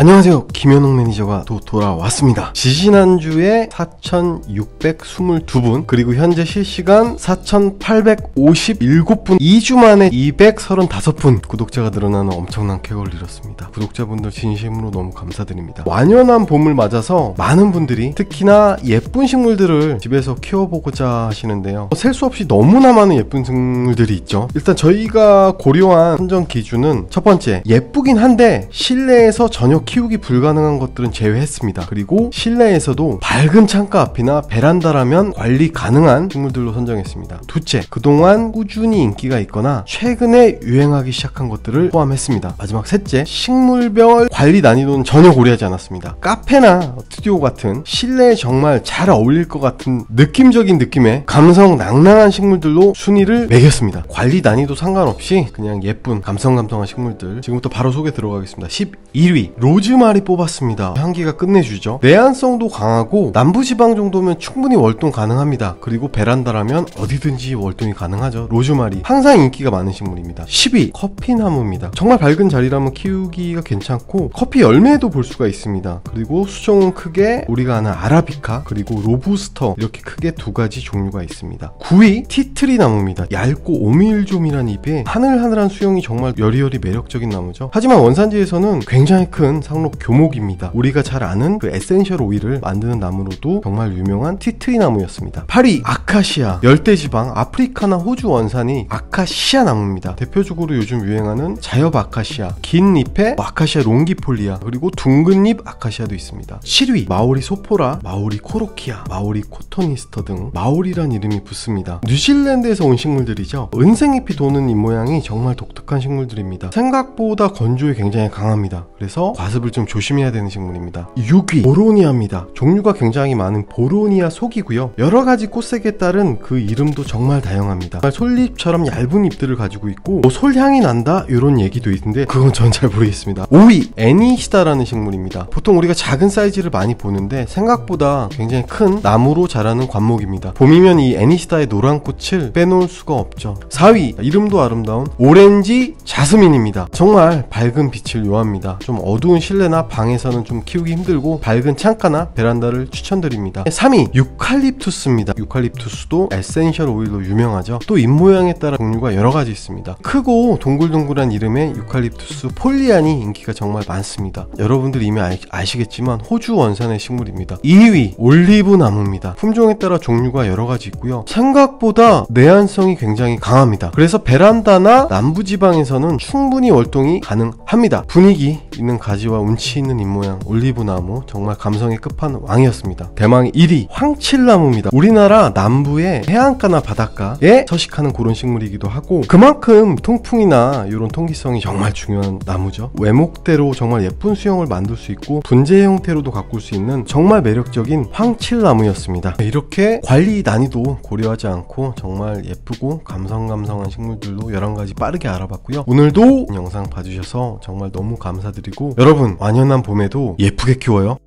안녕하세요 김현웅 매니저가 또 돌아왔습니다 지지난주에 4622분 그리고 현재 실시간 4857분 2주 만에 235분 구독자가 늘어나는 엄청난 쾌거를 이뤘습니다 구독자분들 진심으로 너무 감사드립니다 완연한 봄을 맞아서 많은 분들이 특히나 예쁜 식물들을 집에서 키워보고자 하시는데요 어, 셀수 없이 너무나 많은 예쁜 식물들이 있죠 일단 저희가 고려한 선정 기준은 첫 번째 예쁘긴 한데 실내에서 전혀 키우기 불가능한 것들은 제외했습니다. 그리고 실내에서도 밝은 창가 앞이나 베란다라면 관리 가능한 식물들로 선정했습니다. 둘째, 그동안 꾸준히 인기가 있거나 최근에 유행하기 시작한 것들을 포함했습니다. 마지막 셋째, 식물별 관리 난이도는 전혀 고려하지 않았습니다. 카페나 스튜디오 같은 실내에 정말 잘 어울릴 것 같은 느낌적인 느낌의 감성 낭낭한 식물들로 순위를 매겼습니다. 관리 난이도 상관없이 그냥 예쁜 감성 감성한 식물들 지금부터 바로 소개 들어가겠습니다. 11위 로 로즈마리 뽑았습니다. 향기가 끝내주죠. 내한성도 강하고 남부지방 정도면 충분히 월동 가능합니다. 그리고 베란다라면 어디든지 월동이 가능하죠. 로즈마리 항상 인기가 많은식물입니다 10위 커피나무입니다. 정말 밝은 자리라면 키우기가 괜찮고 커피 열매도 볼 수가 있습니다. 그리고 수종은 크게 우리가 아는 아라비카 그리고 로부스터 이렇게 크게 두 가지 종류가 있습니다. 9위 티트리 나무입니다. 얇고 오밀조밀한 잎에 하늘하늘한 수영이 정말 여리여리 매력적인 나무죠. 하지만 원산지에서는 굉장히 큰 상록 교목입니다. 우리가 잘 아는 그 에센셜 오일을 만드는 나무로도 정말 유명한 티트리 나무였습니다. 8위 아카시아 열대지방 아프리카나 호주 원산이 아카시아 나무입니다. 대표적으로 요즘 유행하는 자엽 아카시아 긴 잎에 아카시아 롱기폴리아 그리고 둥근 잎 아카시아도 있습니다. 7위 마오리 소포라 마오리 코로키아 마오리 코토니스터 등 마오리란 이름이 붙습니다. 뉴질랜드에서 온 식물들이죠. 은색잎이 도는 잎 모양이 정말 독특한 식물들입니다. 생각보다 건조에 굉장히 강합니다. 그래서 과습 관습을 좀 조심해야 되는 식물입니다. 6위 보로니아입니다. 종류가 굉장히 많은 보로니아 속이고요. 여러 가지 꽃색에 따른 그 이름도 정말 다양합니다. 정말 솔잎처럼 얇은 잎들을 가지고 있고 뭐 솔향이 난다 이런 얘기도 있는데 그건 전 잘 모르겠습니다. 5위 애니시다라는 식물입니다. 보통 우리가 작은 사이즈를 많이 보는데 생각보다 굉장히 큰 나무로 자라는 관목입니다. 봄이면 이 애니시다의 노란 꽃을 빼놓을 수가 없죠. 4위 이름도 아름다운 오렌지 자스민입니다. 정말 밝은 빛을 요합니다. 좀 어두운 추운 실내나 방에서는 좀 키우기 힘들고 밝은 창가나 베란다를 추천드립니다 3위 유칼립투스입니다 유칼립투스도 에센셜 오일로 유명하죠 또 잎모양에 따라 종류가 여러가지 있습니다 크고 동글동글한 이름의 유칼립투스 폴리안이 인기가 정말 많습니다 여러분들 이미 아, 시겠지만 호주 원산의 식물입니다 2위 올리브 나무입니다 품종에 따라 종류가 여러가지 있고요 생각보다 내한성이 굉장히 강합니다 그래서 베란다나 남부지방에서는 충분히 월동이 가능합니다 분위기 있는 가지 에너지와 운치 있는 입모양 올리브나무 정말 감성의 끝판왕이었습니다 대망 1위 황칠나무입니다 우리나라 남부의 해안가나 바닷가에 서식하는 그런 식물이기도 하고 그만큼 통풍이나 이런 통기성이 정말 중요한 나무죠 외목대로 정말 예쁜 수영을 만들 수 있고 분재 형태로도 가꿀 수 있는 정말 매력적인 황칠나무였습니다 이렇게 관리 난이도 고려하지 않고 정말 예쁘고 감성감성한 식물들로 11가지 빠르게 알아봤고요 오늘도 영상 봐주셔서 정말 너무 감사드리고 여러분 여러분, 완연한 봄에도 예쁘게 키워요.